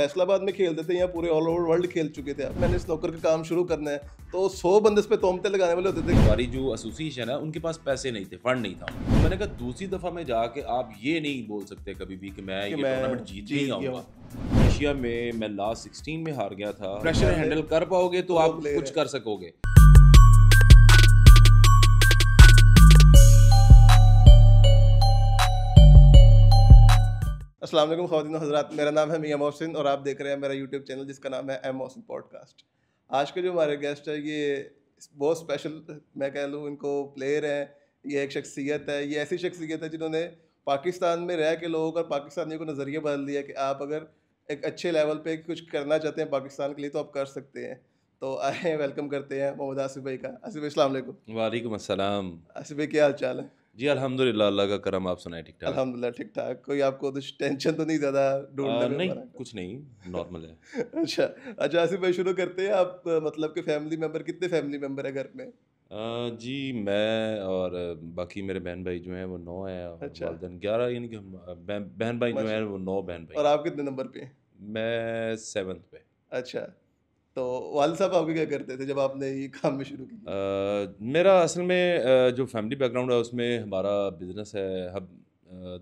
फैसलाबाद में खेलते थे या पूरे ऑल ओवर वर्ल्ड खेल चुके थे मैंने इस नौकर का काम शुरू करना है तो सौ बंदे इस पे तोमते लगाने वाले होते थे हमारी जो एसोसिएशन है उनके पास पैसे नहीं थे फंड नहीं था तो मैंने कहा दूसरी दफा में जाके आप ये नहीं बोल सकते कभी भी कि मैं कि ये टूर्नामेंट जीत नहीं आऊंगा एशिया में मैं लास्ट सिक्सटीन में हार गया था प्रेशर हैंडल कर पाओगे तो, तो आप कुछ कर सकोगे अस्सलाम वालेकुम खातिन हजरात मेरा नाम है मियाँ मोहसिन और आप देख रहे हैं मेरा यूट्यूब चैनल जिसका नाम है एम मोहसिन पॉडकास्ट आज के जो हमारे गेस्ट है ये बहुत स्पेशल मैं कह लूँ इनको प्लेयर हैं ये एक शख्सियत है ये ऐसी शख्सियत है जिन्होंने पाकिस्तान में रह के लोगों का पाकिस्तानियों को नज़रिया बदल दिया कि आप अगर एक अच्छे लेवल पे कुछ करना चाहते हैं पाकिस्तान के लिए तो आप कर सकते हैं तो आए वेलकम करते हैं मोहम्मद आसिफ भाई का आसिफ भाई अलैक्म वालेकुम असलम आसिफ भाई क्या हाल चाल है जी अल्हम्दुलिल्लाह अल्लाह का करम आप सुनाए ठीक ठाक अल्हम्दुलिल्लाह ठीक ठाक कोई आपको कुछ तो टेंशन तो नहीं ज़्यादा ढूंढना नहीं कुछ नहीं नॉर्मल है अच्छा अच्छा आसिफ भाई शुरू करते हैं आप मतलब कि फैमिली मेम्बर कितने फैमिली मेम्बर है घर में जी मैं और बाकी मेरे बहन भाई जो हैं वो नौ हैं और अच्छा। ग्यारह यानी कि बहन भाई जो हैं वो नौ बहन भाई और आप कितने नंबर पे हैं मैं सेवन्थ पे अच्छा तो वाल साहब आपके क्या करते थे जब आपने ये काम में शुरू किया मेरा असल में जो फैमिली बैकग्राउंड है उसमें हमारा बिजनेस है हम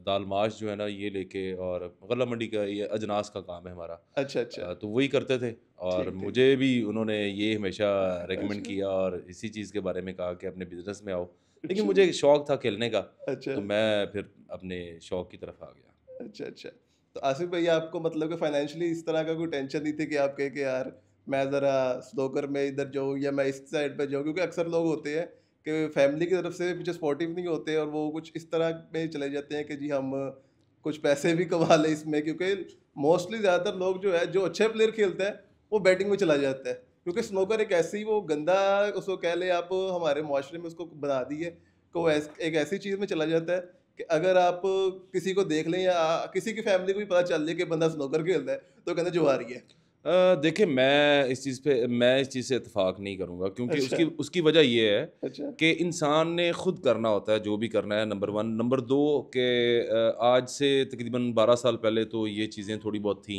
दाल माश जो है ना ये लेके और गला मंडी का ये अजनास का काम है हमारा अच्छा अच्छा तो वही करते थे और थे। मुझे भी उन्होंने ये हमेशा रेकमेंड अच्छा। किया और इसी चीज़ के बारे में कहा कि अपने बिजनेस में आओ लेकिन अच्छा। मुझे शौक था खेलने का अच्छा तो मैं फिर अपने शौक की तरफ आ गया अच्छा अच्छा तो आसिफ भैया आपको मतलब कि फाइनेंशियली इस तरह का कोई टेंशन नहीं थी कि आप कहे कि यार मैं ज़रा स्लोकर में इधर जाऊँ या मैं इस साइड पर जाऊँ क्योंकि अक्सर लोग होते हैं कि फैमिली की तरफ से जो सपोर्टिव नहीं होते और वो कुछ इस तरह में चले जाते हैं कि जी हम कुछ पैसे भी कमा लें इसमें क्योंकि मोस्टली ज़्यादातर लोग जो है जो अच्छे प्लेयर खेलते हैं वो बैटिंग में चला जाता है क्योंकि स्नोकर एक ऐसी वो गंदा उसको कह ले आप हमारे माशरे में उसको बना दिए कि वो एक ऐसी चीज़ में चला जाता है कि अगर आप किसी को देख लें या किसी की फैमिली को भी पता चल जाए कि बंदा स्नोकर खेलता है तो कहते जो आ रही है देखिए मैं इस चीज़ पे मैं इस चीज़ से इतफाक़ नहीं करूँगा क्योंकि अच्छा। उसकी उसकी वजह यह है अच्छा। कि इंसान ने ख़ुद करना होता है जो भी करना है नंबर वन नंबर दो के आज से तकरीबन बारह साल पहले तो ये चीज़ें थोड़ी बहुत थी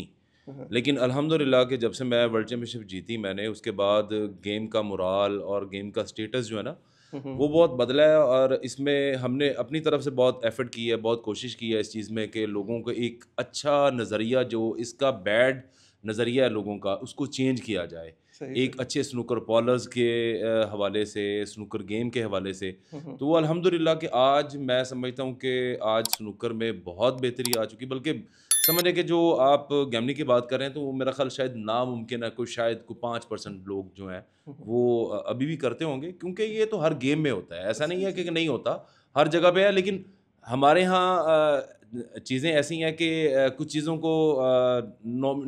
हाँ, हाँ। लेकिन अल्हम्दुलिल्लाह के जब से मैं वर्ल्ड चैम्पियनशिप जीती मैंने उसके बाद गेम का मुराल और गेम का स्टेटस जो है ना हाँ, वो बहुत बदला है और इसमें हमने अपनी तरफ से बहुत एफर्ट की है बहुत कोशिश की है इस चीज़ में कि लोगों को एक अच्छा नज़रिया जो इसका बैड नज़रिया है लोगों का उसको चेंज किया जाए एक अच्छे स्नूकर पॉलर्स के हवाले से स्नूकर गेम के हवाले से तो वो अलहमदिल्ला कि आज मैं समझता हूँ कि आज स्नूकर में बहुत बेहतरी आ चुकी बल्कि समझ रहे कि जो आप गैमनी की बात कर रहे हैं तो वो मेरा ख्याल शायद नामुमकिन है कोई शायद को पाँच परसेंट लोग जो हैं हम्म, हम्म। वो अभी भी करते होंगे क्योंकि ये तो हर गेम में होता है ऐसा नहीं है कि नहीं होता हर जगह पे है लेकिन हमारे यहाँ चीज़ें ऐसी हैं कि कुछ चीज़ों को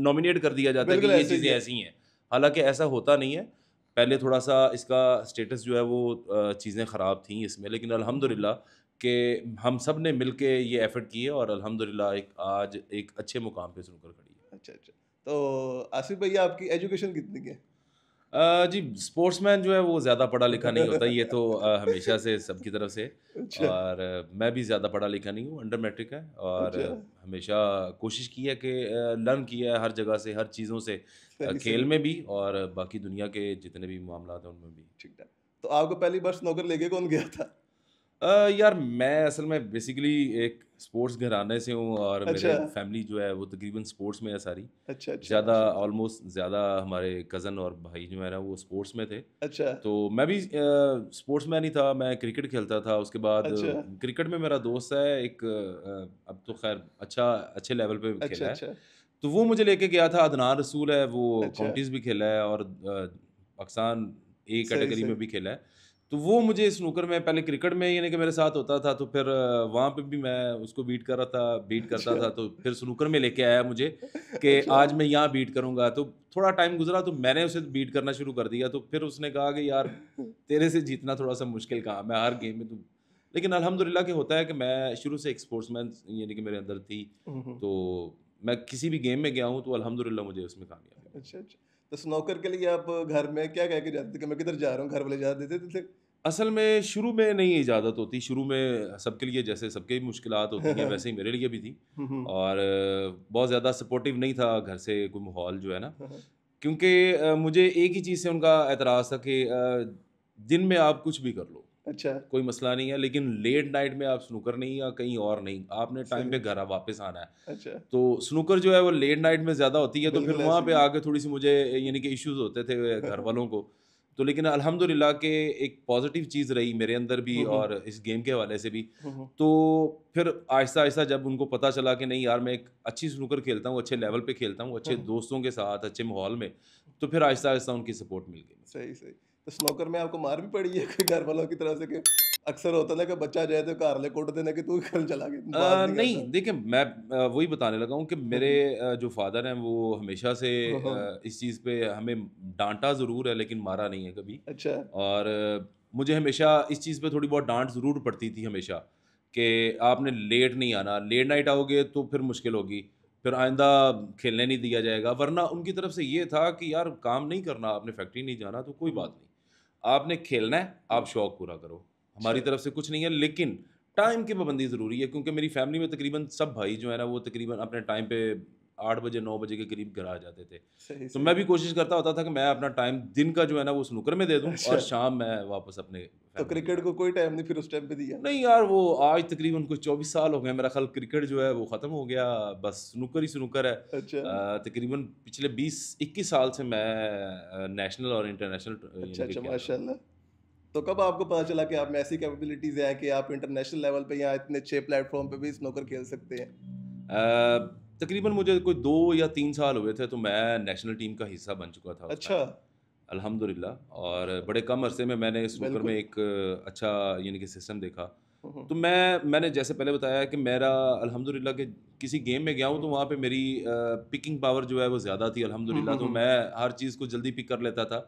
नॉमिनेट कर दिया जाता है कि ये चीज़ें ऐसी हैं हालांकि ऐसा होता नहीं है पहले थोड़ा सा इसका स्टेटस जो है वो चीज़ें ख़राब थी इसमें लेकिन अल्हम्दुलिल्लाह कि हम सब ने मिल के ये एफर्ट किए और अल्हम्दुलिल्लाह एक आज एक अच्छे मुकाम पे सुनकर खड़ी है अच्छा अच्छा तो आसिफ भैया आपकी एजुकेशन कितनी है जी स्पोर्ट्समैन जो है वो ज़्यादा पढ़ा लिखा नहीं होता ये तो आ, हमेशा से सबकी तरफ से अच्छा। और मैं भी ज़्यादा पढ़ा लिखा नहीं हूँ अंडर मैट्रिक है और अच्छा। हमेशा कोशिश की है कि लर्न किया है हर जगह से हर चीज़ों से खेल में भी और बाकी दुनिया के जितने भी मामला हैं उनमें भी ठीक है तो आपको पहली बार स्नोकर लेके कौन गया था यार मैं असल में बेसिकली एक स्पोर्ट्स घराने से हूँ और अच्छा। मेरे फैमिली जो है वो तकरीबन स्पोर्ट्स में है सारी अच्छा, अच्छा ज़्यादा ऑलमोस्ट अच्छा। ज़्यादा हमारे कज़न और भाई जो है ना वो स्पोर्ट्स में थे अच्छा तो मैं भी स्पोर्ट्स मैन ही था मैं क्रिकेट खेलता था उसके बाद अच्छा। क्रिकेट में मेरा दोस्त है एक अब तो खैर अच्छा अच्छे लेवल पे अच्छा, खेला अच्छा। है तो वो मुझे लेके गया था अदनान रसूल है वो काउंटीज़ अच्छा। भी खेला है और पाकिस्तान ए कैटेगरी में भी खेला है तो वो मुझे स्नूकर में पहले क्रिकेट में यानी कि मेरे साथ होता था तो फिर वहाँ पे भी मैं उसको बीट कर रहा था बीट करता अच्छा। था तो फिर स्नूकर में लेके आया मुझे कि अच्छा। आज मैं यहाँ बीट करूँगा तो थोड़ा टाइम गुजरा तो मैंने उसे बीट करना शुरू कर दिया तो फिर उसने कहा कि यार तेरे से जीतना थोड़ा सा मुश्किल काम है हर गेम में तू लेकिन अलहमदिल्ला के होता है कि मैं शुरू से एक स्पोर्ट्स यानी कि मेरे अंदर थी हम्म, हम्म। तो मैं किसी भी गेम में गया हूँ तो अलहमदिल्ला मुझे उसमें कामयाब अच्छा अच्छा तो नौकर के लिए आप घर में क्या कह के जाते थे कि मैं किधर जा रहा हूँ घर वाले इजाज़त देते थे असल में शुरू में नहीं इजाज़त होती शुरू में सबके लिए जैसे सबके मुश्किल होती हैं वैसे ही मेरे लिए भी थी हम्म, हम्म। और बहुत ज़्यादा सपोर्टिव नहीं था घर से कोई माहौल जो है ना हाँ, हाँ। क्योंकि मुझे एक ही चीज़ से उनका एतराज़ था कि दिन में आप कुछ भी कर लो अच्छा कोई मसला नहीं है लेकिन लेट नाइट में आप स्नूकर नहीं या कहीं और नहीं आपने टाइम पे घर वापस आना है अच्छा तो स्नूकर जो है वो लेट नाइट में ज़्यादा होती है तो फिर वहाँ पे आके थोड़ी सी मुझे यानी कि इश्यूज होते थे घर वालों को तो लेकिन अल्हम्दुलिल्लाह के एक पॉजिटिव चीज़ रही मेरे अंदर भी हम्म, हम्म। और इस गेम के हवाले से भी हम्म, तो फिर आहिस्ता आहिस्ता जब उनको पता चला कि नहीं यार मैं एक अच्छी स्नूकर खेलता हूँ अच्छे लेवल पे खेलता हूँ अच्छे दोस्तों के साथ अच्छे माहौल में तो फिर आहिस्ता आहिस्ता उनकी सपोर्ट मिल गई सही सही तो स्नोकर में आपको मार भी पड़ी है कोई घर वालों की तरफ से कि अक्सर होता था कि बच्चा जाए तो कार ले कोट देना कि तू घर चला गया नहीं देखिए मैं वही बताने लगा हूँ कि मेरे जो फादर हैं वो हमेशा से हाँ, हाँ। इस चीज़ पे हमें डांटा ज़रूर है लेकिन मारा नहीं है कभी अच्छा और मुझे हमेशा इस चीज़ पे थोड़ी बहुत डांट ज़रूर पड़ती थी हमेशा कि आपने लेट नहीं आना लेट नाइट आओगे तो फिर मुश्किल होगी फिर आइंदा खेलने नहीं दिया जाएगा वरना उनकी तरफ से ये था कि यार काम नहीं करना आपने फैक्ट्री नहीं जाना तो कोई हम्म। बात नहीं आपने खेलना है आप हम्म। शौक पूरा करो हमारी अच्छा। तरफ से कुछ नहीं है लेकिन टाइम की पाबंदी ज़रूरी है क्योंकि मेरी फैमिली में तकरीबन सब भाई जो है ना वो तकरीबन अपने टाइम पे आठ बजे नौ बजे के करीब घर आ जाते थे सही, तो सही। मैं भी कोशिश करता होता था कि मैं अपना टाइम दिन का जो है ना वो स्नूकर में दे दूँ अच्छा। और शाम मैं वापस अपने तो क्रिकेट को कोई टाइम नहीं फिर उस टाइम पे दिया नहीं यार वो आज तकरीबन कुछ चौबीस साल हो गए मेरा ख्याल क्रिकेट जो है वो ख़त्म हो गया बस स्नूकर ही स्नूकर है अच्छा। तकरीबन पिछले बीस इक्कीस साल से मैं नेशनल और इंटरनेशनल अच्छा, अच्छा, तो कब आपको पता चला कि आप में ऐसी कैपेबिलिटीज़ है कि आप इंटरनेशनल लेवल पे या इतने अच्छे प्लेटफॉर्म पे भी स्नोकर खेल सकते हैं तकरीबन मुझे कोई दो या तीन साल हुए थे तो मैं नेशनल टीम का हिस्सा बन चुका था अच्छा अल्हम्दुलिल्लाह और बड़े कम अरसे में मैंने स्नूकर में एक अच्छा यानी कि सिस्टम देखा हम्म, हम्म। तो मैं मैंने जैसे पहले बताया कि मेरा अल्हम्दुलिल्लाह के किसी गेम में गया हूँ तो वहाँ पे मेरी पिकिंग पावर जो है वो ज़्यादा थी अल्हम्दुलिल्लाह हम्म, तो मैं हर चीज़ को जल्दी पिक कर लेता था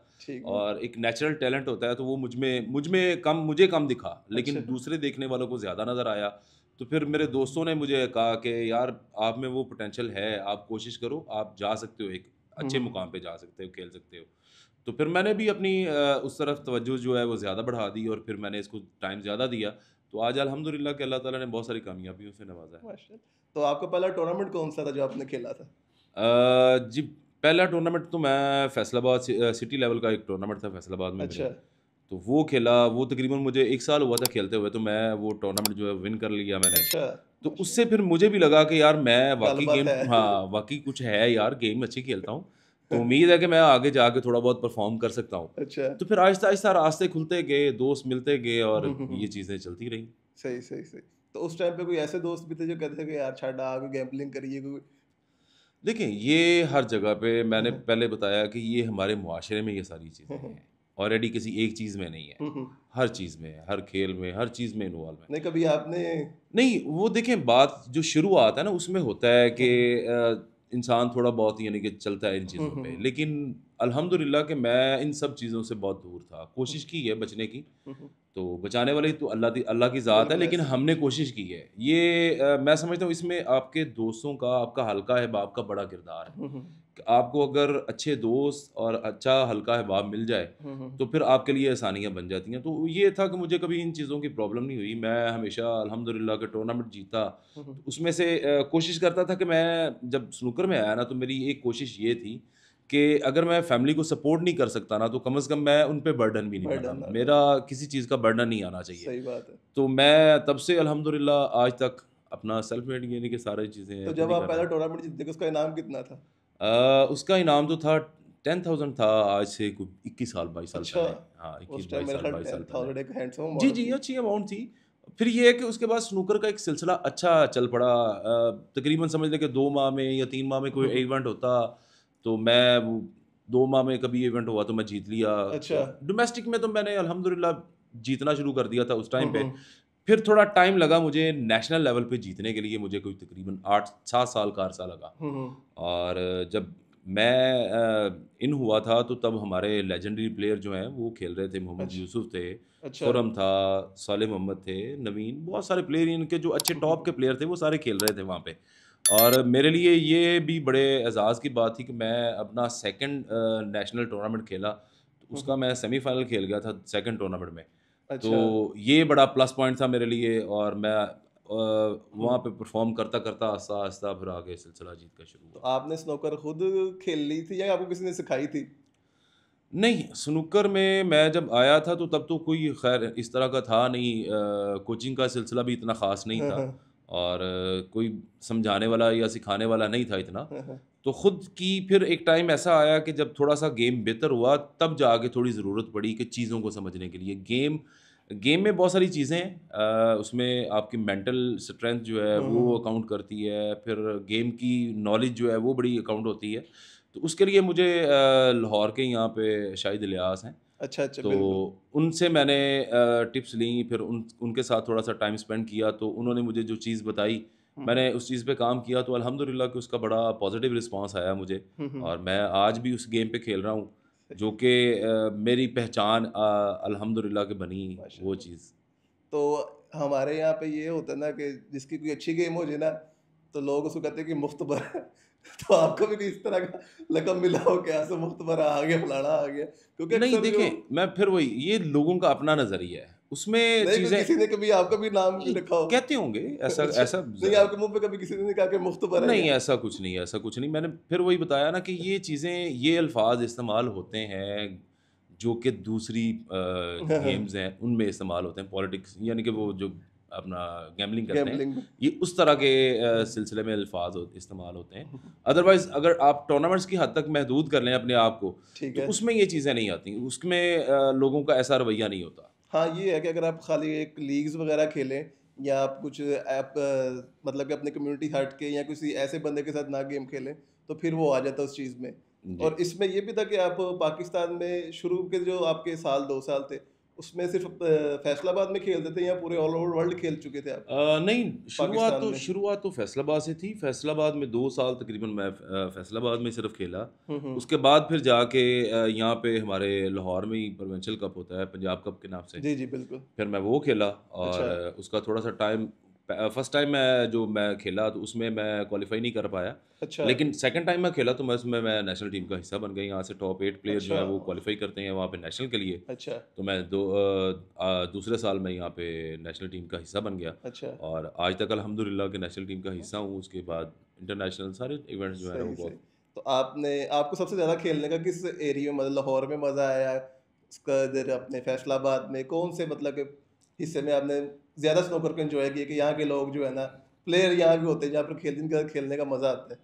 और एक नेचुरल टैलेंट होता है तो वो मुझ में मुझ में कम मुझे कम दिखा लेकिन अच्छा। दूसरे देखने वालों को ज़्यादा नज़र आया तो फिर मेरे दोस्तों ने मुझे कहा कि यार आप में वो पोटेंशल है आप कोशिश करो आप जा सकते हो एक अच्छे हम्म। मुकाम पे जा सकते हो खेल सकते हो तो फिर मैंने भी अपनी उस तरफ तवज्जो जो है वो ज़्यादा बढ़ा दी और फिर मैंने इसको टाइम ज़्यादा दिया तो आज अलहमदिल्ला के अल्लाह ताला ने बहुत सारी कामयाबियों से नवाजा है तो आपका पहला टूर्नामेंट कौन सा था जो आपने खेला था जी पहला टूर्नामेंट तो मैं फैसलाबाद सिटी लेवल का एक टूर्नामेंट था फैसलाबाद में अच्छा तो वो खेला वो तकरीबन मुझे एक साल हुआ था खेलते हुए तो मैं वो टूर्नामेंट जो है विन कर लिया मैंने अच्छा। तो उससे फिर मुझे भी लगा कि यार मैं वाकई गेम हाँ वाकई कुछ है यार गेम अच्छी खेलता हूँ तो उम्मीद है कि मैं आगे जाके थोड़ा बहुत परफॉर्म कर सकता हूँ अच्छा तो फिर आहिस्ता आहिस्ता रास्ते खुलते गए दोस्त मिलते गए और हम्म, हम्म, हम्म। ये चीज़ें चलती रही सही सही सही तो उस टाइम पे कोई ऐसे दोस्त भी थे जो कहते थे यार छाड़ा आगे गैम्बलिंग करिए कोई देखिए ये हर जगह पे मैंने पहले बताया कि ये हमारे मुआरे में ये सारी चीज़ें हैं ऑलरेडी किसी एक चीज़ में नहीं है हम्म, हम्म। हर चीज़ में हर खेल में हर चीज़ में इन्वॉल्व है नहीं कभी आपने नहीं वो देखें बात जो शुरुआत है ना उसमें होता है कि हम्म। इंसान थोड़ा बहुत यानी कि चलता है इन चीज़ों पे लेकिन अल्हम्दुलिल्लाह कि मैं इन सब चीज़ों से बहुत दूर था कोशिश की है बचने की तो बचाने वाले तो अल्लाह अल्लाह की ज़ात है लेकिन हमने कोशिश की है ये आ, मैं समझता हूँ इसमें आपके दोस्तों का आपका हल्का है बाप का बड़ा किरदार है आपको अगर अच्छे दोस्त और अच्छा हल्का अहबाब मिल जाए हम्म, हम्म। तो फिर आपके लिए आसानियाँ बन जाती हैं तो ये था कि मुझे कभी इन चीज़ों की प्रॉब्लम नहीं हुई मैं हमेशा अल्हम्दुलिल्लाह का टूर्नामेंट जीता हम्म, तो उसमें से कोशिश करता था कि मैं जब स्नूकर में आया ना तो मेरी एक कोशिश ये थी कि अगर मैं फैमिली को सपोर्ट नहीं कर सकता ना तो कम से कम मैं उन पर बर्डन भी नहीं आना। मेरा किसी चीज़ का बर्डन नहीं आना चाहिए सही बात है तो मैं तब से अलहमदिल्ला आज तक अपना सेल्फ मेड यानी कि सारी चीज़ें तो जब आप पहला टूर्नामेंट जीतते उसका इनाम कितना था उसका इनाम जो था टेन थाउजेंड था आज से कोई इक्कीस साल बाईस साल अच्छा, हाँ इक्कीस बाईस साल बाईस साल जी जी अच्छी अमाउंट थी फिर ये है कि उसके बाद स्नूकर का एक सिलसिला अच्छा चल पड़ा तकरीबन समझ लें कि दो माह में या तीन माह में कोई इवेंट हम्म। होता तो मैं दो माह में कभी इवेंट हुआ तो मैं जीत लिया अच्छा डोमेस्टिक में तो मैंने अलहमदिल्ला जीतना शुरू कर दिया था उस टाइम पे हम्म, हम्म। फिर थोड़ा टाइम लगा मुझे नेशनल लेवल पे जीतने के लिए मुझे कोई तकरीबन आठ सात साल का अरसा लगा हम्म, हम्म। और जब मैं इन हुआ था तो तब हमारे लेजेंडरी प्लेयर जो हैं वो खेल रहे थे मोहम्मद अच्छा। यूसुफ थे अच्छा। था साले मोहम्मद थे नवीन बहुत सारे प्लेयर इनके जो अच्छे टॉप के प्लेयर थे वो सारे खेल रहे थे वहाँ पे और मेरे लिए ये भी बड़े एजाज़ की बात थी कि मैं अपना सेकंड नेशनल टूर्नामेंट खेला तो उसका हम्म। मैं सेमीफाइनल खेल गया था सेकंड टूर्नामेंट में अच्छा। तो ये बड़ा प्लस पॉइंट था मेरे लिए और मैं वहाँ पे परफॉर्म करता करता आस्ता आस्ता फिर आगे सिलसिला जीत का शुरू तो आपने स्नोकर खुद खेल ली थी या आपको किसी ने सिखाई थी नहीं स्नूकर में मैं जब आया था तो तब तो कोई खैर इस तरह का था नहीं आ, कोचिंग का सिलसिला भी इतना ख़ास नहीं था हाँ, हाँ। और कोई समझाने वाला या सिखाने वाला नहीं था इतना हाँ, तो ख़ुद की फिर एक टाइम ऐसा आया कि जब थोड़ा सा गेम बेहतर हुआ तब जाके थोड़ी ज़रूरत पड़ी कि चीज़ों को समझने के लिए गेम गेम में बहुत सारी चीज़ें हैं उसमें आपकी मेंटल स्ट्रेंथ जो है वो अकाउंट हम्म। करती है फिर गेम की नॉलेज जो है वो बड़ी अकाउंट होती है तो उसके लिए मुझे लाहौर के यहाँ पे शाहिद लिहाज हैं अच्छा अच्छा तो उनसे मैंने टिप्स ली फिर उन उनके साथ थोड़ा सा टाइम स्पेंड किया तो उन्होंने मुझे जो चीज़ बताई हम्म। मैंने उस चीज़ पे काम किया तो अल्हम्दुलिल्लाह कि उसका बड़ा पॉजिटिव रिस्पांस आया मुझे हम्म, हम्म। और मैं आज भी उस गेम पे खेल रहा हूँ जो कि मेरी पहचान अल्हम्दुलिल्लाह के बनी वो चीज़ तो हमारे यहाँ पे ये होता है ना कि जिसकी कोई अच्छी गेम हो जाए ना तो लोग उसको कहते हैं कि मुफ्त भर तो आपको भी इस तरह का लकम मिला हो क्या से मुफ्त भर आ गया फलाना आ गया क्योंकि नहीं देखें मैं फिर वही ये लोगों का अपना नज़रिया है उसमें चीजें किसी ने कभी आपका भी नाम नहीं रखा हो कहते होंगे ऐसा ऐसा नहीं आपके मुंह पे कभी किसी ने कहा कि मुफ्त नहीं ऐसा कुछ नहीं ऐसा कुछ नहीं मैंने फिर वही बताया ना कि ये चीज़ें ये अल्फाज इस्तेमाल होते हैं जो कि दूसरी गेम्स हैं उनमें इस्तेमाल होते हैं पॉलिटिक्स यानी कि वो जो अपना गैमलिंग करते हैं ये उस तरह के सिलसिले में अल्फाज इस्तेमाल होते हैं अदरवाइज अगर आप टूर्नामेंट्स की हद तक महदूद कर लें अपने आप को तो उसमें ये चीज़ें नहीं आती उसमें लोगों का ऐसा रवैया नहीं होता हाँ ये है कि अगर आप खाली एक लीग्स वगैरह खेलें या आप कुछ ऐप मतलब कि अपने कम्युनिटी हट के या किसी ऐसे बंदे के साथ ना गेम खेलें तो फिर वो आ जाता उस चीज़ में और इसमें यह भी था कि आप पाकिस्तान में शुरू के जो आपके साल दो साल थे उसमें सिर्फ फैसलाबाद में खेलते थे या पूरे ऑल ओवर वर्ल्ड खेल चुके थे आप आ, नहीं शुरुआत तो शुरुआत तो फैसलाबाद से थी फैसलाबाद में दो साल तकरीबन मैं फैसलाबाद में सिर्फ खेला हम्म, हम्म। उसके बाद फिर जाके यहाँ पे हमारे लाहौर में ही प्रोवेंशल कप होता है पंजाब कप के नाम से जी जी बिल्कुल फिर मैं वो खेला अच्छा। और अच्छा। उसका थोड़ा सा टाइम फर्स्ट टाइम मैं जो मैं खेला तो उसमें मैं क्वालिफाई नहीं कर पाया अच्छा लेकिन सेकंड टाइम मैं खेला तो मैं उसमें मैं नेशनल टीम का हिस्सा बन गई यहाँ से टॉप एट प्लेयर अच्छा। जो है वो क्वालिफाई करते हैं वहाँ पे नेशनल के लिए अच्छा तो मैं दो आ, दूसरे साल में यहाँ पे नेशनल टीम का हिस्सा बन गया अच्छा और आज तक अलहमदिल्ला के नेशनल टीम का हिस्सा हूँ उसके बाद इंटरनेशनल सारे इवेंट्स जो है वो तो आपने आपको सबसे ज़्यादा खेलने का किस एरिया में मतलब लाहौर में मज़ा आया उसका इधर अपने फैसलाबाद में कौन से मतलब हिस्से में आपने ज़्यादा स्नोकर जो है कि यहाँ के लोग जो है ना प्लेयर यहाँ के होते हैं जहाँ पर खेल जिनका खेलने का मज़ा आता है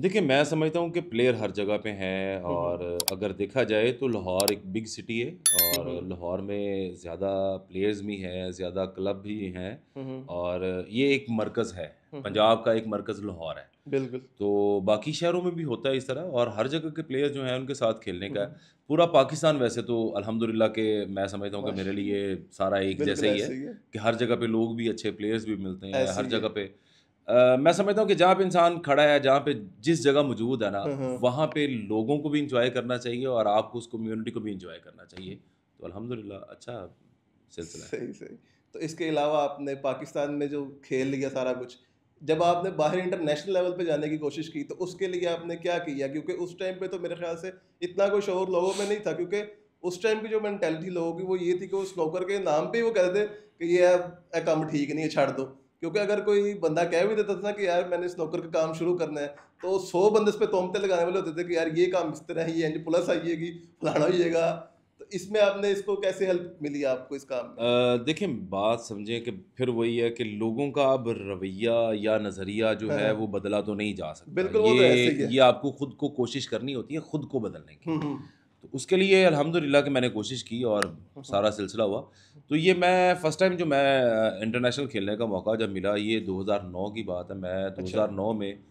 देखिए, मैं समझता हूँ कि प्लेयर हर जगह पे हैं और अगर देखा जाए तो लाहौर एक बिग सिटी है और लाहौर में ज़्यादा प्लेयर्स भी हैं, ज़्यादा क्लब भी हैं और ये एक मरकज़ है, पंजाब का एक मरकज़ लाहौर है। बिल्कुल। तो बाकी शहरों में भी होता है इस तरह और हर जगह के प्लेयर जो हैं उनके साथ खेलने का पूरा पाकिस्तान वैसे तो अलहमदिल्ला के मैं समझता हूँ कि मेरे लिए सारा एक जैसा ही है कि हर जगह पे लोग भी अच्छे प्लेयर्स भी मिलते हैं, हर जगह पे मैं समझता हूँ कि जहाँ पे इंसान खड़ा है जहाँ पे जिस जगह मौजूद है ना हम्म, हम्म। वहाँ पे लोगों को भी इंजॉय करना चाहिए और आपको उस कम्युनिटी को भी इंजॉय करना चाहिए तो अल्हम्दुलिल्लाह अच्छा सिलसिला सही सही तो इसके अलावा आपने पाकिस्तान में जो खेल लिया सारा कुछ जब आपने बाहर इंटरनेशनल लेवल पे जाने की कोशिश की तो उसके लिए आपने क्या किया क्योंकि उस टाइम पे तो मेरे ख्याल से इतना कोई शोर लोगों में नहीं था क्योंकि उस टाइम की जो मैंटेलिटी लोगों की वो ये थी कि वो स्नोकर के नाम पे वो कहते कि ये अब काम ठीक नहीं है छाड़ दो क्योंकि अगर कोई बंदा कह भी देता था कि यार मैंने इस नौकर का काम शुरू करना है तो सौ बंदे इस पर तोमते लगाने वाले होते थे कि यार ये काम इस तरह ये एन प्लस आइएगी फलाना आइएगा तो इसमें आपने इसको कैसे हेल्प मिली आपको इस काम देखिए बात समझें कि फिर वही है कि लोगों का अब रवैया या नज़रिया जो हाँ, है हाँ। वो बदला तो नहीं जा सकता बिल्कुल तो ये, ये आपको खुद को कोशिश करनी होती है खुद को बदलने की हम्म, हम्म। उसके लिए अलहमदिल्ला कि मैंने कोशिश की और हम्म। सारा सिलसिला हुआ तो ये मैं फ़र्स्ट टाइम जो मैं इंटरनेशनल खेलने का मौका जब मिला ये 2009 की बात है मैं 2009 अच्छा। में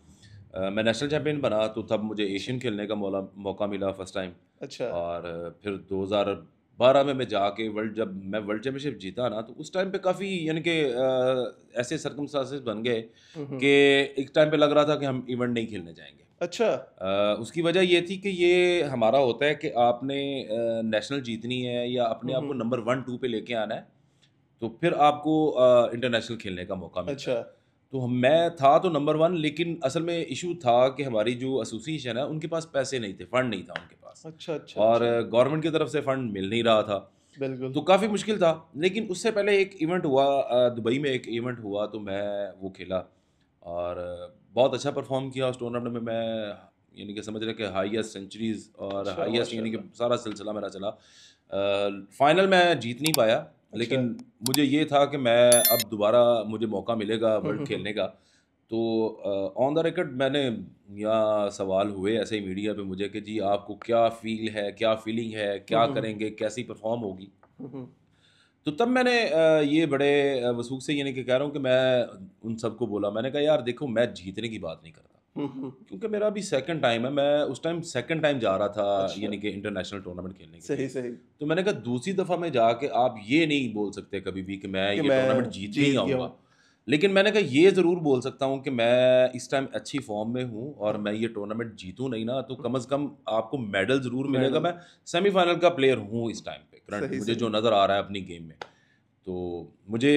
आ, मैं नेशनल चैम्पियन बना तो तब मुझे एशियन खेलने का मौला मौका मिला फ़र्स्ट टाइम अच्छा और फिर 2012 में मैं जाके वर्ल्ड जब मैं वर्ल्ड चैम्पियनशिप जीता ना तो उस टाइम पे काफ़ी यानी कि ऐसे सरकमस्टांसेस बन गए हम्म, हम्म। कि एक टाइम पे लग रहा था कि हम इवेंट नहीं खेलने जाएंगे अच्छा आ, उसकी वजह ये थी कि ये हमारा होता है कि आपने नेशनल जीतनी है या अपने आप हम्म। को नंबर वन टू पे लेके आना है तो फिर आपको इंटरनेशनल खेलने का मौका मिला अच्छा तो हम मैं था तो नंबर वन लेकिन असल में इशू था कि हमारी जो एसोसिएशन है उनके पास पैसे नहीं थे फंड नहीं था उनके पास अच्छा अच्छा, अच्छा। और गवर्नमेंट की तरफ से फंड मिल नहीं रहा था बिल्कुल तो काफ़ी मुश्किल था लेकिन उससे पहले एक इवेंट हुआ दुबई में एक इवेंट हुआ तो मैं वो खेला और बहुत अच्छा परफॉर्म किया उस टूर्नामेंट में मैं यानी कि समझ रहे कि हाईएस्ट सेंचुरीज और हाईएस्ट यानी कि सारा सिलसिला मेरा चला फाइनल मैं जीत नहीं पाया अच्छा। लेकिन मुझे ये था कि मैं अब दोबारा मुझे मौका मिलेगा वर्ल्ड हम्म, हम्म, हम्म। खेलने का तो ऑन द रिकॉर्ड मैंने या सवाल हुए ऐसे ही मीडिया पे मुझे कि जी आपको क्या फील है क्या फीलिंग है क्या करेंगे कैसी परफॉर्म होगी तो तब मैंने ये बड़े वसूख से यानी कि कह रहा हूँ कि मैं उन सबको बोला मैंने कहा यार देखो मैं जीतने की बात नहीं करता क्योंकि मेरा अभी सेकंड टाइम है मैं उस टाइम सेकंड टाइम जा रहा था अच्छा। यानी कि इंटरनेशनल टूर्नामेंट खेलने के सही सही तो मैंने कहा दूसरी दफ़ा मैं जाके आप ये नहीं बोल सकते कभी भी कि मैं कि ये टूर्नामेंट जीत ही आऊँगा लेकिन मैंने कहा ये ज़रूर बोल सकता हूँ कि मैं इस टाइम अच्छी फॉर्म में हूँ और मैं ये टूर्नामेंट जीतूँ नहीं ना तो कम अज़ कम आपको मेडल ज़रूर मिलेगा मैं सेमीफाइनल का प्लेयर हूँ इस टाइम करंट मुझे जो नज़र आ रहा है अपनी गेम में तो मुझे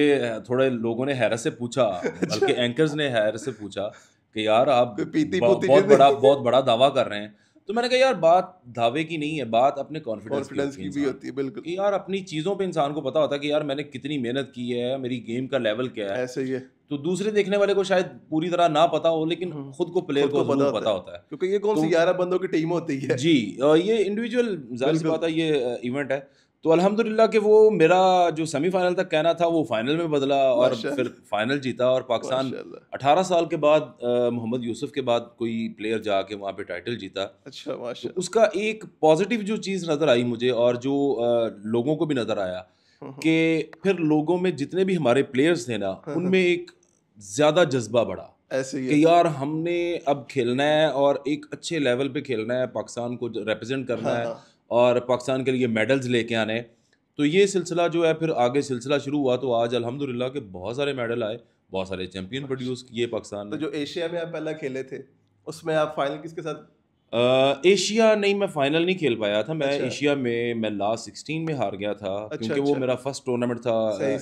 थोड़े लोगों ने हैरत से पूछा बल्कि एंकर्स अच्छा। ने हैरत से पूछा कि यार आप पीती बहुत बड़ा बहुत बड़ा दावा कर रहे हैं तो मैंने कहा यार बात दावे की नहीं है बात अपने कॉन्फिडेंस की, की भी होती है बिल्कुल यार अपनी चीज़ों पे इंसान को पता होता है कि यार मैंने कितनी मेहनत की है मेरी गेम का लेवल क्या है ऐसे ही है तो दूसरे देखने वाले को शायद पूरी तरह ना पता हो लेकिन हम्म। खुद को प्लेयर को, को पता, होता पता होता है क्योंकि ये कौन सी तो ग्यारह बंदों की टीम होती है जी ये इंडिविजुअल जाहिर सी बात है ये इवेंट है तो अल्हम्दुलिल्लाह कि वो मेरा जो सेमीफाइनल तक कहना था वो फाइनल में बदला और फिर फाइनल जीता और पाकिस्तान 18 साल के बाद मोहम्मद यूसुफ के बाद कोई प्लेयर जाके वहाँ पे टाइटल जीता अच्छा तो उसका एक पॉजिटिव जो चीज़ नज़र आई मुझे और जो लोगों को भी नज़र आया हाँ, हाँ। कि फिर लोगों में जितने भी हमारे प्लेयर्स थे ना हाँ, उनमें एक ज़्यादा जज्बा बढ़ा ऐसे कि यार हमने अब खेलना है और एक अच्छे लेवल पे खेलना है पाकिस्तान को रिप्रेजेंट करना है और पाकिस्तान के लिए मेडल्स लेके आने तो ये सिलसिला जो है फिर आगे सिलसिला शुरू हुआ तो आज अलहमदिल्ला के बहुत सारे मेडल आए बहुत सारे चैम्पियन अच्छा। प्रोड्यूस किए पाकिस्तान तो जो एशिया में आप पहला खेले थे उसमें आप फाइनल किसके साथ आ, एशिया नहीं मैं फाइनल नहीं खेल पाया था मैं अच्छा। एशिया में मैं लास्ट सिक्सटीन में हार गया था अच्छा, क्योंकि अच्छा। वो मेरा फर्स्ट टूर्नामेंट था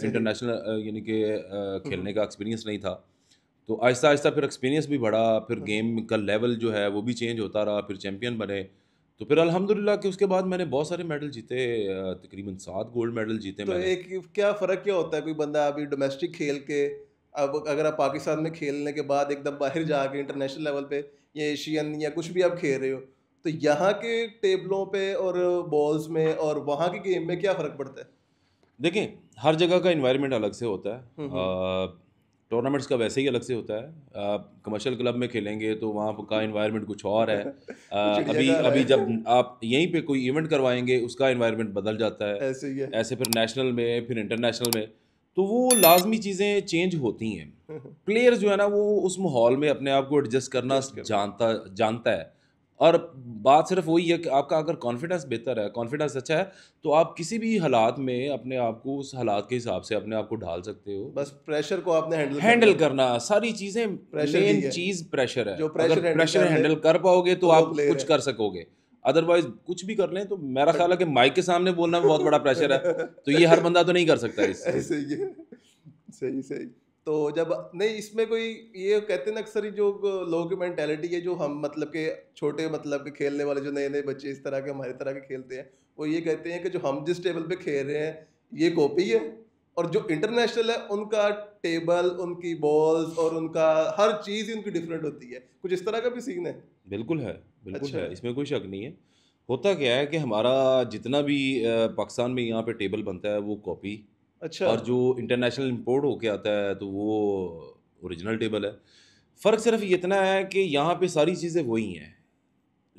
इंटरनेशनल यानी कि हम्म, हम्म। खेलने का एक्सपीरियंस नहीं था तो आहिस्ता आहिस्ता फिर एक्सपीरियंस भी बढ़ा फिर गेम हम्म। का लेवल जो है वो भी चेंज होता रहा फिर चैम्पियन बने तो फिर अल्हम्दुलिल्लाह कि उसके बाद मैंने बहुत सारे मेडल जीते तकरीबन सात गोल्ड मेडल जीते तो मैंने एक क्या फ़र्क क्या होता है कोई बंदा अभी डोमेस्टिक खेल के अब अगर आप पाकिस्तान में खेलने के बाद एकदम बाहर जाके इंटरनेशनल लेवल पे या एशियन या कुछ भी आप खेल रहे हो तो यहाँ के टेबलों पे और बॉल्स में और वहाँ के गेम में क्या फ़र्क पड़ता है देखें हर जगह का इन्वायरमेंट अलग से होता है हम्म, हम्म। टूर्नामेंट्स का वैसे ही अलग से होता है आप कमर्शियल क्लब में खेलेंगे तो वहाँ का इन्वायरमेंट कुछ और है आ, अभी अभी जब आप यहीं पे कोई इवेंट करवाएंगे उसका इन्वायरमेंट बदल जाता है ऐसे ही है ऐसे फिर नेशनल में फिर इंटरनेशनल में तो वो लाजमी चीज़ें चेंज होती हैं प्लेयर जो है ना वो उस माहौल में अपने आप को एडजस्ट करना जानता जानता है और बात सिर्फ वही है कि आपका अगर कॉन्फिडेंस बेहतर है कॉन्फिडेंस अच्छा है तो आप किसी भी हालात में अपने आप को उस हालात के हिसाब से अपने आप को ढाल सकते हो बस प्रेशर को आपने हैंडल हैंडल करना सारी चीज़ें प्रेशर मेन चीज़ प्रेशर है जो प्रेशर अगर प्रेशर हैंडल कर पाओगे तो, तो आप कुछ कर सकोगे अदरवाइज कुछ भी कर लें तो मेरा ख्याल है कि माइक के सामने बोलना बहुत बड़ा प्रेशर है तो ये हर बंदा तो नहीं कर सकता इससे सही सही सही तो जब नहीं इसमें कोई ये कहते हैं ना अक्सर जो लोगों की मैंटेलिटी है जो हम मतलब के छोटे मतलब के खेलने वाले जो नए नए बच्चे इस तरह के हमारे तरह के खेलते हैं वो ये कहते हैं कि जो हम जिस टेबल पे खेल रहे हैं ये कॉपी है और जो इंटरनेशनल है उनका टेबल उनकी बॉल्स और उनका हर चीज़ ही उनकी डिफरेंट होती है कुछ इस तरह का भी सीन है बिल्कुल है बिल्कुल अच्छा। है इसमें कोई शक नहीं है होता क्या है कि हमारा जितना भी पाकिस्तान में यहाँ पे टेबल बनता है वो कॉपी अच्छा और जो इंटरनेशनल इम्पोर्ट होके आता है तो वो ओरिजिनल टेबल है फ़र्क सिर्फ इतना है कि यहाँ पे सारी चीज़ें वही हैं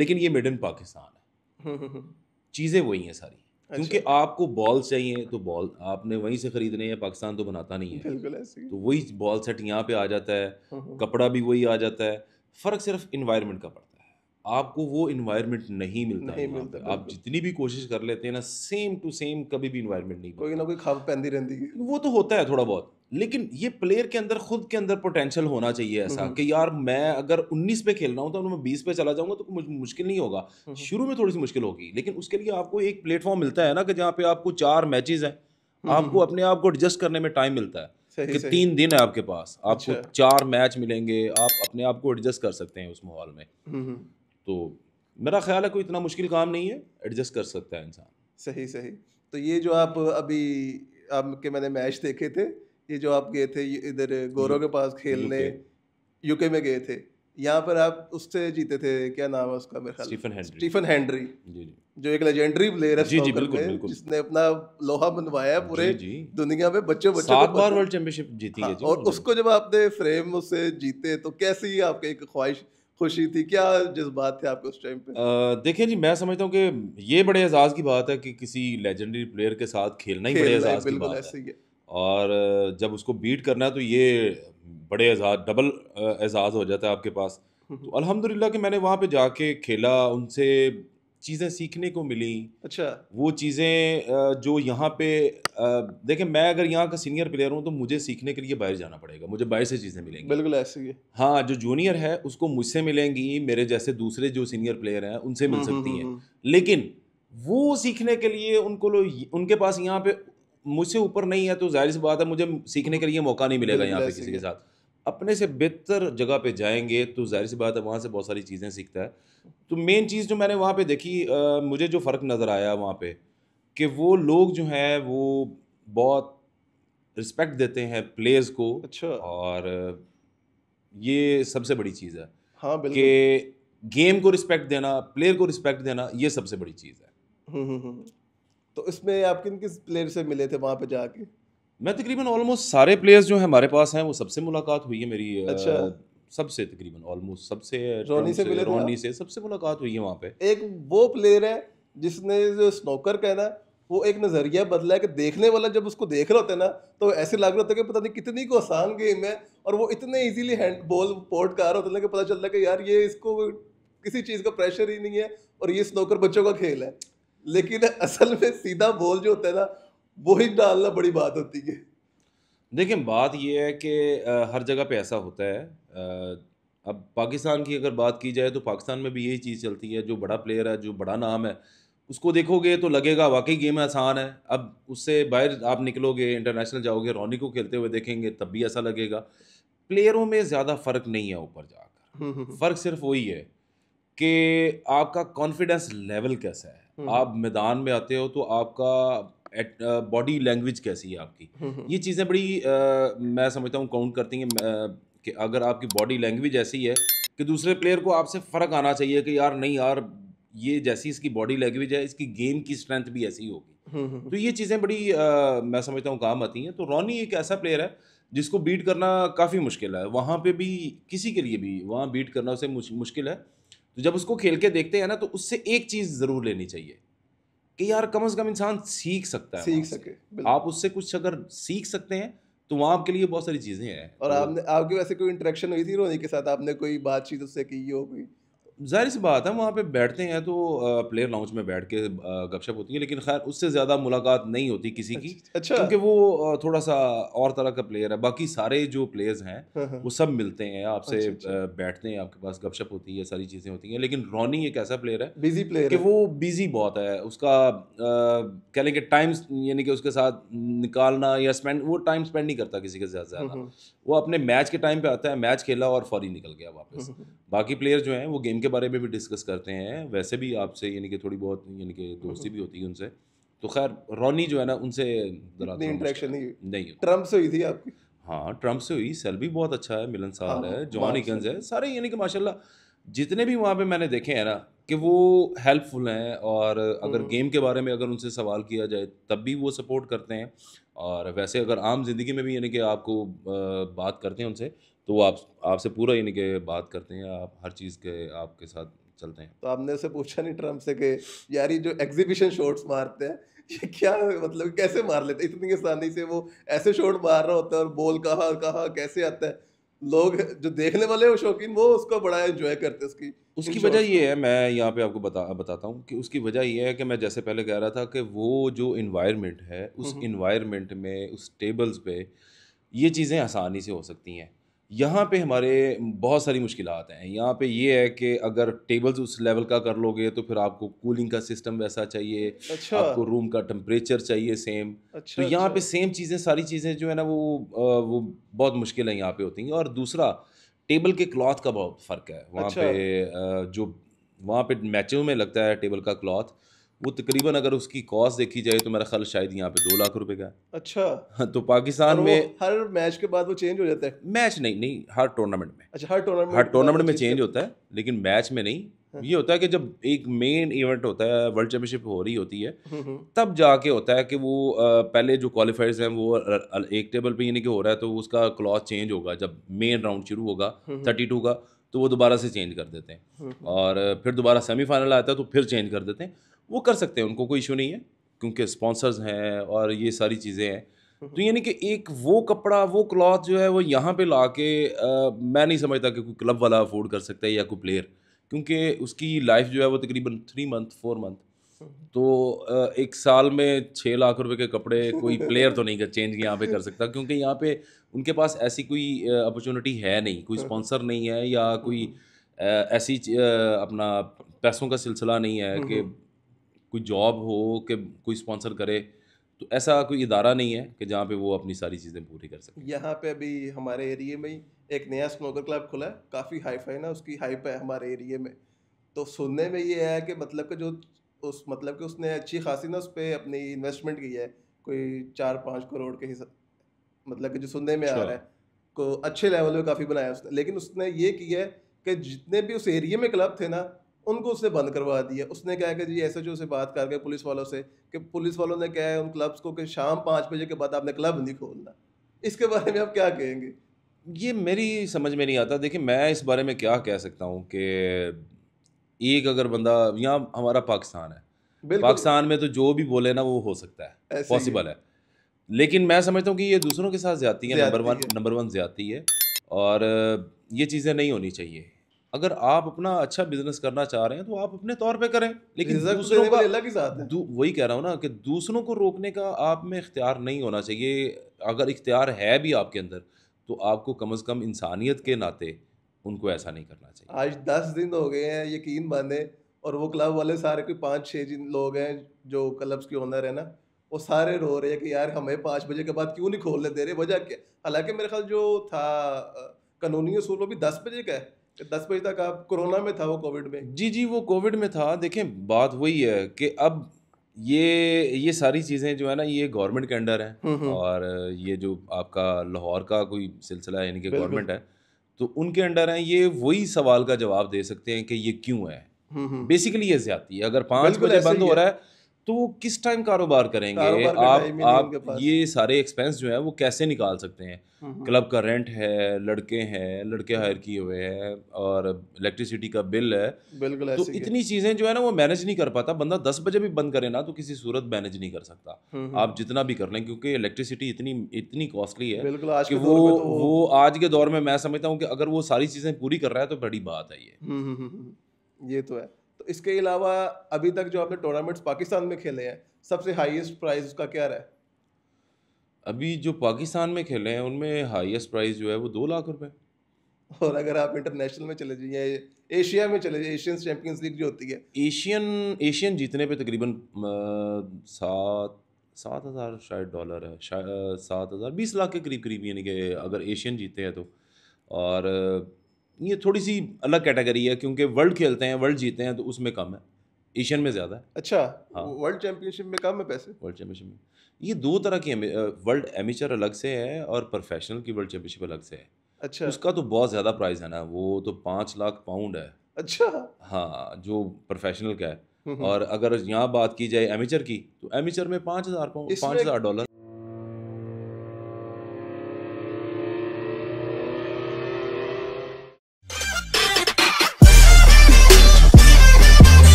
लेकिन ये मेड इन पाकिस्तान है हम्म, हम्म, हम्म। चीज़ें वही हैं सारी अच्छा। क्योंकि आपको बॉल चाहिए तो बॉल आपने वहीं से ख़रीदने हैं पाकिस्तान तो बनाता नहीं है बिल्कुल ऐसे तो वही बॉल सेट यहाँ पे आ जाता है कपड़ा भी वही आ जाता है फ़र्क सिर्फ इन्वायरमेंट का पड़ता है आपको वो इन्वायरमेंट नहीं मिलता नहीं मिलता आप जितनी भी कोशिश कर लेते हैं ना सेम टू सेम कभी भी इन्वायरमेंट नहीं कोई ना कोई खाब पहनती रहती है वो तो होता है थोड़ा बहुत लेकिन ये प्लेयर के अंदर खुद के अंदर पोटेंशियल होना चाहिए ऐसा हम्म, हम्म। कि यार मैं अगर 19 पे खेल रहा हूँ तो मैं 20 पे चला जाऊंगा तो मुझ, मुश्किल नहीं होगा हम्म, शुरू में थोड़ी सी मुश्किल होगी लेकिन उसके लिए आपको एक प्लेटफॉर्म मिलता है ना कि जहाँ पे आपको चार मैचेस हैं आपको अपने आप को एडजस्ट करने में टाइम मिलता है कि तीन दिन है आपके पास आपको अच्छा। चार मैच मिलेंगे आप अपने आप को एडजस्ट कर सकते हैं उस माहौल में तो मेरा ख्याल है कोई इतना मुश्किल काम नहीं है एडजस्ट कर सकता है इंसान सही सही तो ये जो आप अभी आपके मैंने मैच देखे थे ये जो आप गए थे इधर गोरव के पास खेलने यूके में गए थे यहाँ पर आप उससे जीते थे क्या नाम है उसका मेरा Stephen Hendry Stephen Hendry ji ji जो एक लेजेंडरी प्लेयर है जी जी बिल्कुल बिल्कुल जिसने अपना लोहा बनवाया पूरे दुनिया में बच्चों बच्चों सात बार वर्ल्ड चैंपियनशिप जीती हाँ, है और उसको जब आपने फ्रेम उससे जीते तो कैसी आपकी एक ख्वाहिश खुशी थी क्या जज्बात थे आपको उस टाइम पे देखिए जी मैं समझता हूँ कि ये बड़े एजाज़ की बात है कि किसी लेजेंडरी प्लेयर के साथ खेलना ही बड़े एजाज़ की बात है।, है और जब उसको बीट करना है तो ये बड़े एजाज डबल एजाज हो जाता है आपके पास हम्म, हम्म। तो अलहमदिल्ला कि मैंने वहाँ पे जाके खेला उनसे चीज़ें सीखने को मिली अच्छा वो चीज़ें जो यहाँ पे देखें मैं अगर यहाँ का सीनियर प्लेयर हूँ तो मुझे सीखने के लिए बाहर जाना पड़ेगा मुझे बाहर से चीज़ें मिलेंगी बिल्कुल ऐसे ही हाँ जो जूनियर है उसको मुझसे मिलेंगी मेरे जैसे दूसरे जो सीनियर प्लेयर हैं उनसे मिल हम्म, हम्म, सकती हैं हम्म, लेकिन वो सीखने के लिए उनको लो उनके पास यहाँ पे मुझसे ऊपर नहीं है तो जाहिर सी बात है मुझे सीखने के लिए मौका नहीं मिलेगा यहाँ पे किसी के साथ अपने से बेहतर जगह पे जाएंगे तो जाहिर सी बात है वहाँ से बहुत सारी चीज़ें सीखता है तो मेन चीज़ जो मैंने वहाँ पे देखी आ, मुझे जो फ़र्क नज़र आया वहाँ पे कि वो लोग जो हैं वो बहुत रिस्पेक्ट देते हैं प्लेयर्स को अच्छा और ये सबसे बड़ी चीज़ है हाँ कि गेम को रिस्पेक्ट देना प्लेयर को रिस्पेक्ट देना ये सबसे बड़ी चीज़ है हम्म, हम्म, हम्म। तो इसमें आप किन किस प्लेयर से मिले थे वहाँ पे जाके मैं तकरीबन ऑलमोस्ट सारे प्लेयर्स जो हमारे पास हैं वो सबसे मुलाकात हुई है मेरी अच्छा सबसे तकरीबन ऑलमोस्ट सबसे रोनी से तो रोनी से सबसे मुलाकात हुई है वहाँ पे एक वो प्लेयर है जिसने जो स्नोकर का है ना वो एक नज़रिया बदला है कि देखने वाला जब उसको देख रहा होता है ना तो ऐसे लग रहा होता है कि पता नहीं कितनी को आसान गेम है और वो इतने इजीली हैंड बॉल पोर्ट कर रहा होता है कि पता चलता है कि यार ये इसको किसी चीज़ का प्रेशर ही नहीं है और ये स्नोकर बच्चों का खेल है लेकिन असल में सीधा बॉल जो होता है ना वही डालना बड़ी बात होती है देखिए बात यह है कि हर जगह पे ऐसा होता है अब पाकिस्तान की अगर बात की जाए तो पाकिस्तान में भी यही चीज़ चलती है जो बड़ा प्लेयर है जो बड़ा नाम है उसको देखोगे तो लगेगा वाकई गेम आसान है अब उससे बाहर आप निकलोगे इंटरनेशनल जाओगे रोनी को खेलते हुए देखेंगे तब भी ऐसा लगेगा प्लेयरों में ज़्यादा फ़र्क नहीं है ऊपर जाकर हम्म, हम्म, हम्म। फ़र्क सिर्फ वही है कि आपका कॉन्फिडेंस लेवल कैसा है आप मैदान में आते हो तो आपका बॉडी लैंग्वेज uh, कैसी है आपकी हम्म, हम्म। ये चीज़ें बड़ी आ, uh, मैं समझता हूँ काउंट करती हैं uh, कि अगर आपकी बॉडी लैंग्वेज ऐसी है कि दूसरे प्लेयर को आपसे फ़र्क आना चाहिए कि यार नहीं यार ये जैसी इसकी बॉडी लैंग्वेज है इसकी गेम की स्ट्रेंथ भी ऐसी होगी हम्म, तो ये चीज़ें बड़ी आ, मैं समझता हूँ काम आती हैं तो रॉनी एक ऐसा प्लेयर है जिसको बीट करना काफ़ी मुश्किल है वहाँ पे भी किसी के लिए भी वहाँ बीट करना उसे मुश्किल है तो जब उसको खेल के देखते हैं ना तो उससे एक चीज़ ज़रूर लेनी चाहिए कि यार कम से कम इंसान सीख सकता है सीख सके आप उससे कुछ अगर सीख सकते हैं तो वहाँ आपके लिए बहुत सारी चीज़ें हैं और तो आपने आपकी वैसे कोई इंटरेक्शन हुई थी रोनी के साथ आपने कोई बातचीत उससे की हो कोई जाहिर सी बात है वहाँ पे बैठते हैं तो प्लेयर लाउंज में बैठ के गपशप होती है लेकिन खैर उससे ज़्यादा मुलाकात नहीं होती किसी की अच्छा, अच्छा। क्योंकि वो थोड़ा सा और तरह का प्लेयर है बाकी सारे जो प्लेयर्स हैं हाँ, हाँ। वो सब मिलते हैं आपसे अच्छा, अच्छा। बैठते हैं आपके पास गपशप होती है सारी चीज़ें होती हैं लेकिन रोनी एक ऐसा प्लेयर है बिजी प्लेयर कि वो बिजी बहुत है उसका कह लें कि टाइम यानी कि उसके साथ निकालना या स्पेंड वो टाइम स्पेंड नहीं करता किसी के साथ ज़्यादा हम्म, हम्म। वो अपने मैच के टाइम पर आता है मैच खेला और फौरी निकल गया वापस हम्म, बाकी प्लेयर जो हैं वो गेम के उनके बारे में भी डिस्कस करते हैं वैसे भी आपसे यानी कि थोड़ी बहुत यानी कि दोस्ती भी होती है उनसे तो खैर रोनी जो है ना उनसे इंटरेक्शन नहीं नहीं ट्रंप से हुई थी आपकी हाँ ट्रंप से हुई सेल भी बहुत अच्छा है मिलनसार हाँ, है हाँ। जॉन हिकन्स है सारे यानी कि माशाला जितने भी वहाँ पे मैंने देखे हैं ना कि वो हेल्पफुल हैं और अगर गेम हम्म। के बारे में अगर उनसे सवाल किया जाए तब भी वो सपोर्ट करते हैं और वैसे अगर आम जिंदगी में भी यानी कि आपको बात करते हैं उनसे तो वो आप आपसे पूरा यानी कि बात करते हैं आप हर चीज़ के आपके साथ चलते हैं तो आपने उसे पूछा नहीं ट्रम्प से कि यार ये जो एग्जीबिशन शॉट्स मारते हैं ये क्या मतलब कैसे मार लेते हैं इतनी आसानी से वो ऐसे शॉट मार रहा होता है और बोल कहाँ कहाँ कैसे आता है लोग जो देखने वाले हैं शौकीन वो उसको बड़ा एंजॉय करते हैं उसकी उसकी वजह ये है मैं यहाँ पे आपको बता बताता हूँ कि उसकी वजह ये है कि मैं जैसे पहले कह रहा था कि वो जो इन्वायरमेंट है उस इन्वायरमेंट हम्म, हम्म। में उस टेबल्स पे ये चीज़ें आसानी से हो सकती हैं यहाँ पे हमारे बहुत सारी मुश्किल हैं यहाँ पे ये है कि अगर टेबल्स उस लेवल का कर लोगे तो फिर आपको कूलिंग का सिस्टम वैसा चाहिए अच्छा। आपको रूम का टेम्परेचर चाहिए सेम अच्छा, तो यहाँ अच्छा। पे सेम चीज़ें सारी चीज़ें जो है ना वो वो बहुत मुश्किल है यहाँ पे होती हैं और दूसरा टेबल के क्लॉथ का बहुत फ़र्क है वहाँ अच्छा। पे जो वहाँ पे मैचों में लगता है टेबल का क्लॉथ वो तकरीबन अगर उसकी कॉस्ट देखी जाए तो मेरा ख्याल शायद यहाँ पे दो लाख रुपए का अच्छा हाँ, तो पाकिस्तान में हर मैच के बाद वो चेंज हो जाता है मैच नहीं नहीं हर टूर्नामेंट में अच्छा हर टूर्नामेंट हर टूर्नामेंट में चेंज होता है लेकिन मैच में नहीं हाँ। ये होता है कि जब एक मेन इवेंट होता है वर्ल्ड चैंपियनशिप हो रही होती है हम्म, हम्म। तब जाके होता है कि वो पहले जो क्वालिफायर्स हैं वो एक टेबल पे यानी कि हो रहा है तो उसका क्लॉथ चेंज होगा जब मेन राउंड शुरू होगा थर्टी हम्म, टू का तो वो दोबारा से चेंज कर देते हैं और फिर दोबारा सेमीफाइनल आता है तो फिर चेंज कर देते हैं वो कर सकते हैं उनको कोई इशू नहीं है क्योंकि स्पॉन्सर्स हैं और ये सारी चीज़ें हैं हम्म। तो यानी कि एक वो कपड़ा वो क्लॉथ जो है वो यहाँ पे ला के आ, मैं नहीं समझता कि कोई क्लब वाला अफोर्ड कर सकता है या कोई प्लेयर क्योंकि उसकी लाइफ जो है वो तकरीबन थ्री मंथ फोर मंथ तो एक साल में छः लाख रुपए के कपड़े कोई प्लेयर तो नहीं कर चेंज यहाँ पे कर सकता क्योंकि यहाँ पे उनके पास ऐसी कोई अपॉर्चुनिटी है नहीं कोई स्पॉन्सर नहीं है या कोई हम्म। ऐसी अपना पैसों का सिलसिला नहीं है कि हम्म। कोई जॉब हो कि कोई स्पॉन्सर करे तो ऐसा कोई इदारा नहीं है कि जहाँ पे वो अपनी सारी चीज़ें पूरी कर सकें यहाँ पे अभी हमारे एरिए में ही एक नया स्नोकर क्लब खुला है काफ़ी हाई फाई ना उसकी हाइप है हमारे एरिए में तो सुनने में ये है कि मतलब कि जो उस मतलब कि उसने अच्छी खासी ना उस पर अपनी इन्वेस्टमेंट की है कोई चार पाँच करोड़ के हिसाब मतलब कि जो सुनने में आ अच्छा। रहा है को अच्छे लेवल पे काफ़ी बनाया उसने लेकिन उसने ये किया है कि जितने भी उस एरिए में क्लब थे ना उनको उसने बंद करवा दिया उसने कहा कि जी एस एच ओ से बात गए पुलिस वालों से कि पुलिस वालों ने क्या है उन क्लब्स को कि शाम पाँच बजे के बाद आपने क्लब नहीं खोलना इसके बारे में आप क्या कहेंगे ये मेरी समझ में नहीं आता देखिए मैं इस बारे में क्या कह सकता हूँ कि एक अगर बंदा यहाँ हमारा पाकिस्तान है पाकिस्तान में तो जो भी बोले ना वो हो सकता है पॉसिबल है लेकिन मैं समझता हूँ कि ये दूसरों के साथ ज़्यादा है नंबर वन नंबर वन ज़्यादा है और ये चीज़ें नहीं होनी चाहिए अगर आप अपना अच्छा बिजनेस करना चाह रहे हैं तो आप अपने तौर पे करें लेकिन दूसरों का अल्लाह के साथ वही कह रहा हूँ ना कि दूसरों को रोकने का आप में इख्तियार नहीं होना चाहिए अगर इख्तियार है भी आपके अंदर तो आपको कम अज़ कम इंसानियत के नाते उनको ऐसा नहीं करना चाहिए आज दस दिन हो गए हैं यकीन बांधे और वो क्लब वाले सारे कोई पाँच छः जिन लोग हैं जो क्लब्स के ओनर है ना वो सारे रो रहे हैं कि यार हमें पाँच बजे के बाद क्यों नहीं खोलने दे रहे वजह क्या हालांकि मेरे ख्याल जो था कानूनी असूल वो भी दस बजे का है दस बजे तक आप कोरोना में था वो कोविड में जी जी वो कोविड में था देखें बात वही है कि अब ये ये सारी चीज़ें जो है ना ये गवर्नमेंट के अंडर हैं हम्म, हम्म। और ये जो आपका लाहौर का कोई सिलसिला यानी कि गवर्नमेंट है तो उनके अंडर हैं ये वही सवाल का जवाब दे सकते हैं कि ये क्यों है हम्म, बेसिकली ये ज्यादा अगर पाँच बजे बंद हो रहा है तो वो किस टाइम कारोबार करेंगे कारोबार आप आप ये सारे एक्सपेंस जो है वो कैसे निकाल सकते हैं क्लब हम्म, हम्म। का रेंट है लड़के हैं लड़के हायर किए हुए हैं और इलेक्ट्रिसिटी का बिल है बिल्कुल तो इतनी चीज़ें जो है ना वो मैनेज नहीं कर पाता बंदा दस बजे भी बंद करे ना तो किसी सूरत मैनेज नहीं कर सकता हम्म, आप जितना भी कर लें क्योंकि इलेक्ट्रिसिटी इतनी इतनी कॉस्टली है कि वो तो- वो आज के दौर में मैं समझता हूँ कि अगर वो सारी चीज़ें पूरी कर रहा है तो बड़ी बात है ये ये तो है इसके अलावा अभी तक जो आपने टूर्नामेंट्स पाकिस्तान में खेले हैं सबसे हाईएस्ट प्राइस उसका क्या रहा है अभी जो पाकिस्तान में खेले हैं उनमें हाईएस्ट प्राइस जो है वो दो लाख रुपए और अगर आप इंटरनेशनल में चले जाइए एशिया में चले जाइए एशियन चैम्पियंस लीग जो होती है एशियन एशियन जीतने पर तकरीबन सात सात हज़ार शायद डॉलर है शायद सात हज़ार बीस लाख के करीब करीब यानी कि अगर एशियन जीते हैं तो और ये थोड़ी सी अलग कैटेगरी है क्योंकि वर्ल्ड खेलते हैं वर्ल्ड जीते हैं तो उसमें कम है एशियन में ज़्यादा है अच्छा हाँ वर्ल्ड चैम्पियनशिप में कम है पैसे वर्ल्ड चैम्पियनशिप में ये दो तरह की वर्ल्ड एमिचर अलग से है और प्रोफेशनल की वर्ल्ड चैम्पियनशिप अलग से है अच्छा उसका तो बहुत ज़्यादा प्राइस है ना वो तो पाँच लाख पाउंड है अच्छा हाँ जो प्रोफेशनल का है हम्म, हम्म। और अगर यहाँ बात की जाए एमिचर की तो एमिचर में पाँच हज़ार पाउंड पाँच हज़ार डॉलर